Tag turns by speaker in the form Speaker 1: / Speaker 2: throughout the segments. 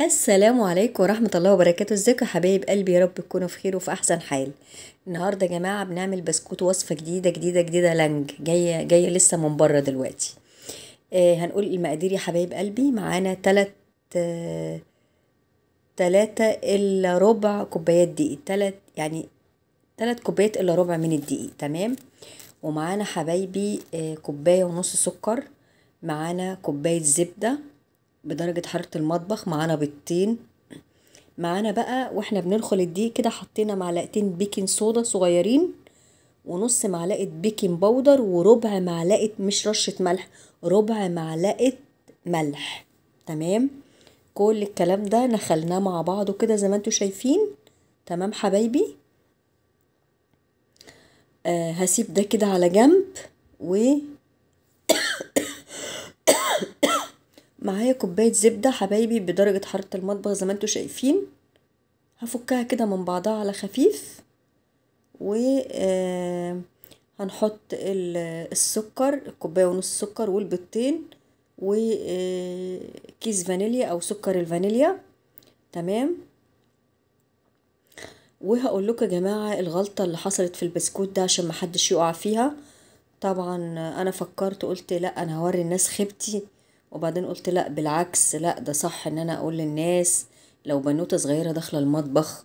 Speaker 1: السلام عليكم ورحمة الله وبركاته ازيكم يا حبايب قلبي يا رب تكونوا في خير وفي أحسن حال النهاردة يا جماعة بنعمل بسكوت وصفة جديدة جديدة جديدة لانج جاية جاية لسه من بره دلوقتي آه هنقول المقادير يا حبايب قلبي معانا تلات آه تلاتة إلا ربع كوبايات دقيق تلات يعني تلات كوبايات إلا ربع من الدقيق تمام ومعانا حبايبي آه كوباية ونص سكر معانا كوباية زبدة بدرجة حرارة المطبخ معانا بيضتين معانا بقى واحنا بندخل الدقيق كده حطينا معلقتين بيكنج صودا صغيرين ونص معلقة بيكنج باودر وربع معلقة مش رشة ملح ربع معلقة ملح تمام كل الكلام ده نخلناه مع بعضه كده زي ما انتوا شايفين تمام حبايبي آه هسيب ده كده على جنب و معايا كوبايه زبده حبايبي بدرجه حراره المطبخ زي ما انتم شايفين هفكها كده من بعضها على خفيف و آه، هنحط السكر الكوبايه ونص سكر والبيضتين وكيس آه، فانيليا او سكر الفانيليا تمام وهقول لكم يا جماعه الغلطه اللي حصلت في البسكوت ده عشان محدش يقع فيها طبعا انا فكرت قلت لا انا هوري الناس خيبتي وبعدين قلت لا بالعكس لا ده صح ان انا اقول للناس لو بنوته صغيره داخله المطبخ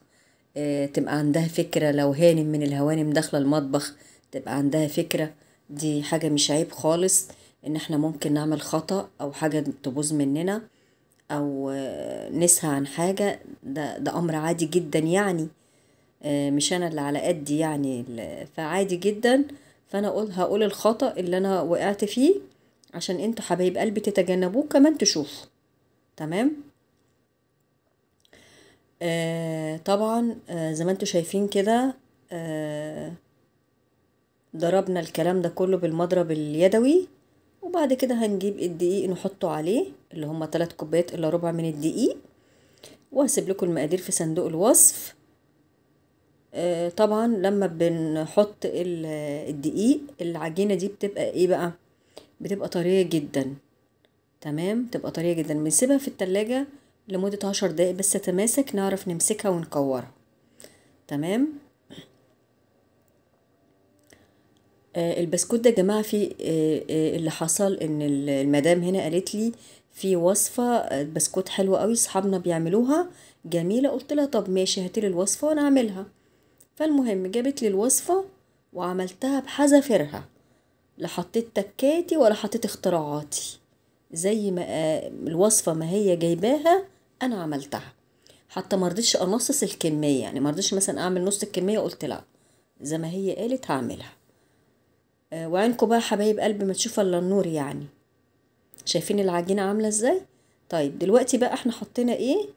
Speaker 1: آه، تبقى عندها فكره لو هانم من الهوانم داخله المطبخ تبقى عندها فكره دي حاجه مش عيب خالص ان احنا ممكن نعمل خطا او حاجه تبوظ مننا او نسها آه، نسهى عن حاجه ده ده امر عادي جدا يعني آه، مش انا اللي على قدي يعني فعادي جدا فانا اقول هقول الخطا اللي انا وقعت فيه عشان انتوا حبايب قلبي تتجنبوه كمان تشوفوا تمام آه طبعا آه زي ما انتوا شايفين كده آه ضربنا الكلام ده كله بالمضرب اليدوي وبعد كده هنجيب الدقيق نحطه عليه اللي هما تلات كوبايات الا ربع من الدقيق وهسيب لكم المقادير في صندوق الوصف آه طبعا لما بنحط الدقيق العجينه دي بتبقى ايه بقى بتبقى طرية جدا تمام تبقى طرية جدا بنسيبها في التلاجة لمدة عشر دقايق بس تتماسك نعرف نمسكها ونكورها تمام آه البسكوت ده يا جماعة في آه آه اللي حصل ان المدام هنا قالت لي في وصفة آه، بسكوت حلوة قوي صحابنا بيعملوها جميلة قلت لها طب ماشي هاتلي الوصفة وانا اعملها فالمهم جابت لي الوصفة وعملتها بحذافيرها لا حطيت تكاتي ولا حطيت اختراعاتي زي ما آه، الوصفة ما هي جايباها أنا عملتها حتى مرضتش أنصص الكمية يعني مرضتش مثلا أعمل نص الكمية قلت لأ زي ما هي قالت هعملها آه، وعينكم بقى حبايب قلبي ما تشوف الا النور يعني شايفين العجينة عاملة ازاي طيب دلوقتي بقى احنا حطينا ايه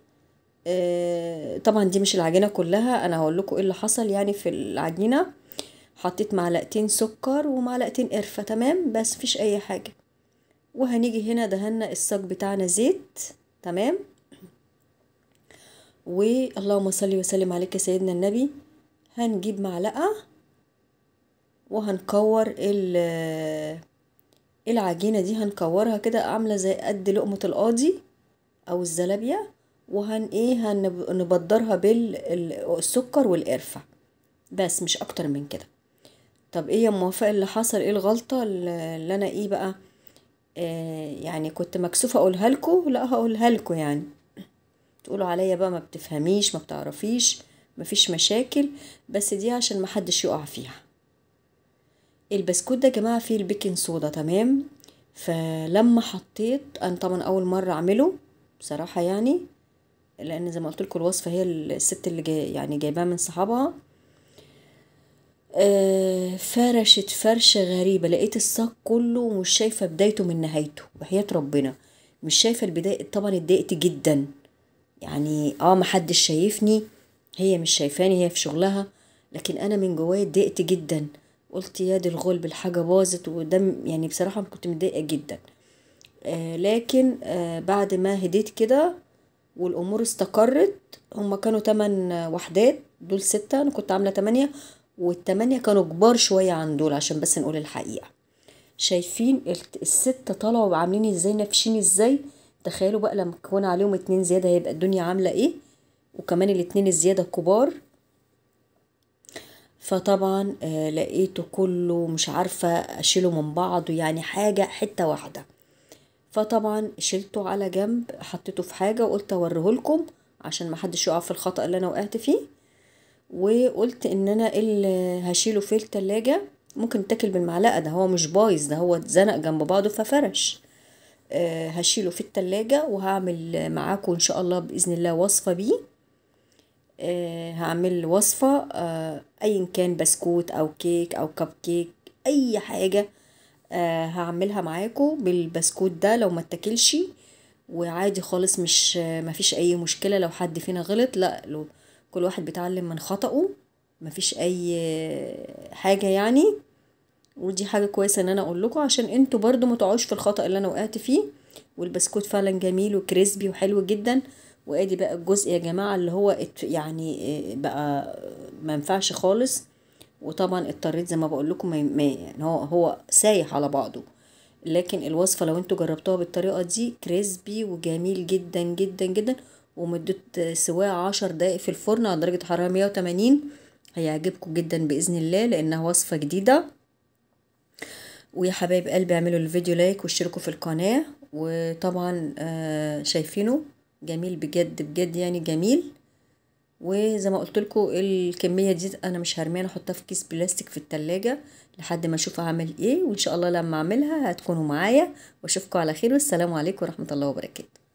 Speaker 1: آه طبعا دي مش العجينة كلها انا هقول لكم ايه اللي حصل يعني في العجينة حطيت معلقتين سكر ومعلقتين قرفة تمام بس مفيش أي حاجة وهنيجي هنا دهنا الصاج بتاعنا زيت تمام واللهم صل وسلم عليك يا سيدنا النبي هنجيب معلقة وهنكور العجينة دي هنكورها كده عاملة زي قد لقمة القاضي أو الزلابية وهن ايه هنبدرها بالسكر والقرفة بس مش أكتر من كده طب ايه يا اللي حصل ايه الغلطة اللي انا ايه بقى آه، يعني كنت مكسوفة اقولها لكم لا هقولها لكم يعني تقولوا عليا بقى ما بتفهميش ما بتعرفيش مفيش مشاكل بس دي عشان محدش يقع فيها البسكوت ده يا جماعة فيه البيكنج صودا تمام فلما حطيت انا طبعا اول مرة اعمله بصراحة يعني لان زي ما قلت لكم الوصفة هي الست اللي جاي يعني جايباها من صحابها آه، فرشت فرشة غريبة لقيت الساق كله مش شايفة بدايته من نهايته وحياة ربنا مش شايفة البداية طبعا اتضايقت جدا يعني اه محدش شايفني هي مش شايفاني هي في شغلها لكن انا من جوايا اتضايقت جدا قلت يا دي الغلب الحاجة باظت ودم يعني بصراحة كنت متضايقة جدا آه لكن آه بعد ما هديت كده والامور استقرت هما كانوا تمن وحدات دول ستة انا كنت عاملة تمانية والتمانية كانوا كبار شوية عن دول عشان بس نقول الحقيقة شايفين الستة طلعوا عاملين ازاي نافشين ازاي تخيلوا بقى لما يكون عليهم اتنين زيادة هيبقى الدنيا عاملة ايه وكمان الاتنين الزيادة كبار فطبعا آه، لقيته كله مش عارفة أشيله من بعضه يعني حاجة حتة واحدة فطبعا شلته على جنب حطيته في حاجة وقلت لكم عشان محدش يقع في الخطأ اللي أنا وقعت فيه وقلت ان انا إيه اللي هشيله في التلاجة ممكن يتاكل بالمعلقة ده هو مش بايظ ده هو اتزنق جنب بعضه ففرش آه هشيله في التلاجة وهعمل معاكم ان شاء الله باذن الله وصفة بيه آه هعمل وصفة آه ايا كان بسكوت او كيك او كب كيك اي حاجة آه هعملها معاكم بالبسكوت ده لو ما اتاكلش وعادي خالص مش مفيش اي مشكلة لو حد فينا غلط لا لو كل واحد بيتعلم من خطأه مفيش أي حاجة يعني ودي حاجة كويسة إن أنا أقول لكم عشان أنتوا برضو متعوش في الخطأ اللي أنا وقعت فيه والبسكوت فعلا جميل وكريسبي وحلو جدا وادي بقى الجزء يا جماعة اللي هو يعني آه، بقى منفعش خالص وطبعا اضطريت زي ما بقول لكم يعني هو هو سايح على بعضه لكن الوصفة لو انتوا جربتوها بالطريقة دي كريسبي وجميل جدا جدا جدا ومدة سواه عشر دقايق في الفرن على درجة حرارة مية وتمانين هيعجبكم جدا بإذن الله لأنها وصفة جديدة ويا حبايب قلبي اعملوا الفيديو لايك واشتركوا في القناة وطبعا آه، شايفينه جميل بجد بجد يعني جميل وزي ما قلت لكم الكميه دي انا مش هرميها انا احطها في كيس بلاستيك في التلاجة لحد ما اشوف هعمل ايه وان شاء الله لما اعملها هتكونوا معايا واشوفكم على خير والسلام عليكم ورحمه الله وبركاته